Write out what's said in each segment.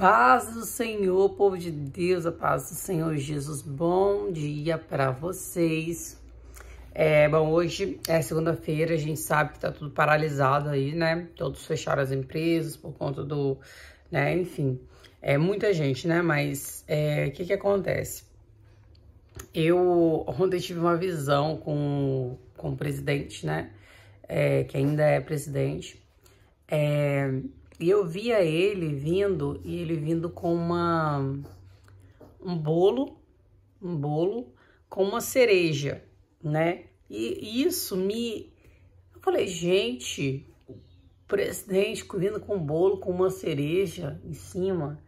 paz do Senhor, povo de Deus, a paz do Senhor Jesus. Bom dia para vocês. É, bom, hoje é segunda-feira, a gente sabe que tá tudo paralisado aí, né? Todos fecharam as empresas por conta do, né? Enfim, é muita gente, né? Mas é, o é, que que acontece? Eu ontem tive uma visão com, com o presidente, né? É, que ainda é presidente. É, e eu via ele vindo, e ele vindo com uma um bolo, um bolo com uma cereja, né? E isso me eu falei, gente, o presidente vindo com um bolo com uma cereja em cima.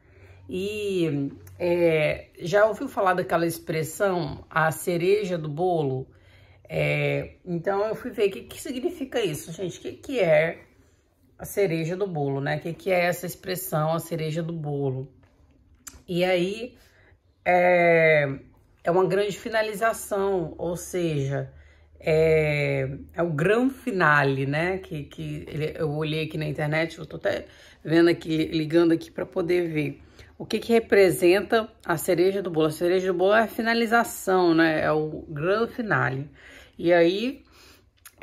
E é, já ouviu falar daquela expressão, a cereja do bolo? É, então eu fui ver o que, que significa isso, gente. O que, que é a cereja do bolo, né? O que, que é essa expressão, a cereja do bolo? E aí é, é uma grande finalização, ou seja, é, é o grão finale, né? Que, que ele, eu olhei aqui na internet, eu tô até vendo aqui, ligando aqui para poder ver. O que, que representa a cereja do bolo? A cereja do bolo é a finalização, né? É o grande finale. E aí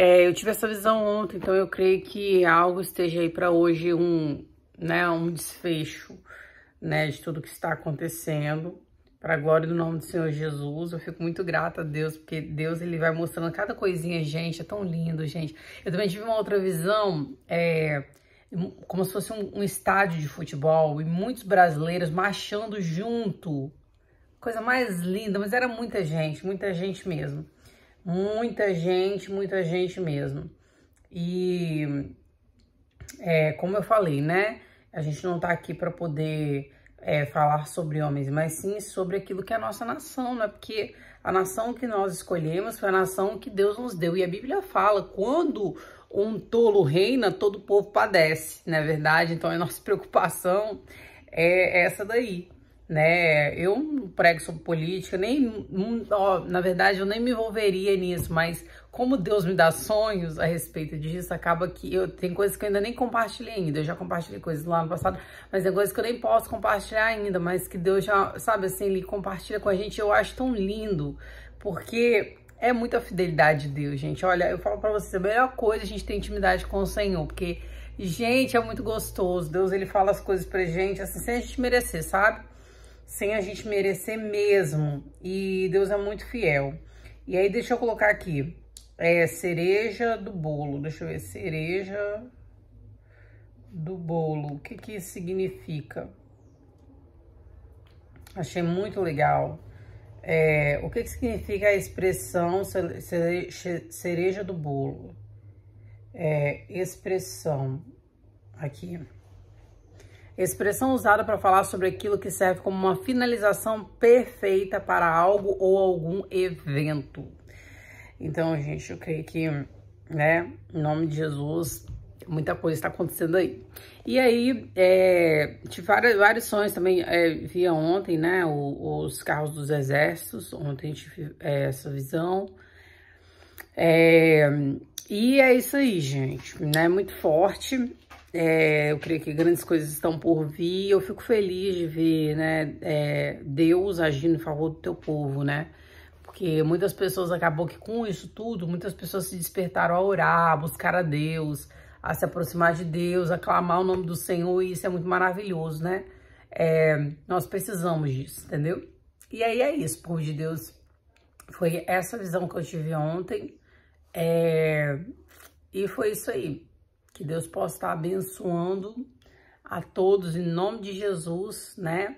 é, eu tive essa visão ontem, então eu creio que algo esteja aí para hoje, um, né, um desfecho né, de tudo que está acontecendo. Para glória do nome do Senhor Jesus, eu fico muito grata a Deus, porque Deus ele vai mostrando cada coisinha, gente, é tão lindo, gente. Eu também tive uma outra visão, é, como se fosse um, um estádio de futebol e muitos brasileiros marchando junto. Coisa mais linda, mas era muita gente, muita gente mesmo. Muita gente, muita gente mesmo. E é, como eu falei, né? A gente não tá aqui para poder é, falar sobre homens, mas sim sobre aquilo que é a nossa nação, né? Porque a nação que nós escolhemos foi a nação que Deus nos deu. E a Bíblia fala: quando um tolo reina, todo o povo padece, não é verdade? Então a nossa preocupação é essa daí, né? Eu não prego sobre política, nem, ó, na verdade, eu nem me envolveria nisso, mas como Deus me dá sonhos a respeito disso, acaba que eu tem coisas que eu ainda nem compartilhei ainda. Eu já compartilhei coisas lá no passado, mas tem coisas que eu nem posso compartilhar ainda, mas que Deus já, sabe assim, ele compartilha com a gente, eu acho tão lindo, porque é muita fidelidade de Deus, gente. Olha, eu falo para vocês, a melhor coisa é a gente ter intimidade com o Senhor, porque gente, é muito gostoso. Deus ele fala as coisas pra gente assim, sem a gente merecer, sabe? sem a gente merecer mesmo. E Deus é muito fiel. E aí, deixa eu colocar aqui. É cereja do bolo. Deixa eu ver. Cereja do bolo. O que que isso significa? Achei muito legal. É, o que, que significa a expressão cereja do bolo? É, expressão. Aqui expressão usada para falar sobre aquilo que serve como uma finalização perfeita para algo ou algum evento. Então, gente, eu creio que, né, em nome de Jesus, muita coisa está acontecendo aí. E aí, é, tive vários, vários sonhos também, é, via ontem, né, o, os carros dos exércitos, ontem tive é, essa visão. É, e é isso aí, gente, né, muito forte. É, eu creio que grandes coisas estão por vir. Eu fico feliz de ver, né, é, Deus agindo em favor do teu povo, né? Porque muitas pessoas acabou que com isso tudo, muitas pessoas se despertaram a orar, a buscar a Deus, a se aproximar de Deus, a clamar o nome do Senhor, e isso é muito maravilhoso, né? É, nós precisamos disso, entendeu? E aí é isso, povo de Deus. Foi essa visão que eu tive ontem. É, e foi isso aí. Que Deus possa estar abençoando a todos em nome de Jesus, né?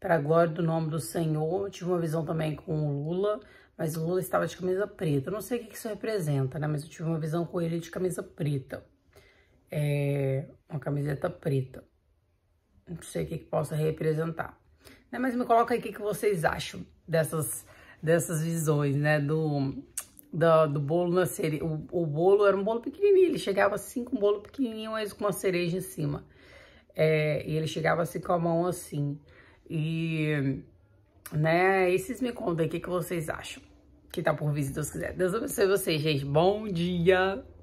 Para glória do nome do Senhor. Eu tive uma visão também com o Lula, mas o Lula estava de camisa preta. Eu não sei o que isso representa, né? Mas eu tive uma visão com ele de camisa preta. É, uma camiseta preta. Não sei o que, que possa representar. Né? Mas me coloca aí o que, que vocês acham dessas, dessas visões, né? Do, do, do bolo na cereja. O, o, bolo era um bolo pequenininho, ele chegava assim com um bolo pequenininho, mas com uma cereja em cima. É, e ele chegava assim com a mão assim. E, né, esses me contem o que, que vocês acham. Que tá por vir, se Deus quiser. Deus abençoe vocês, gente. Bom dia!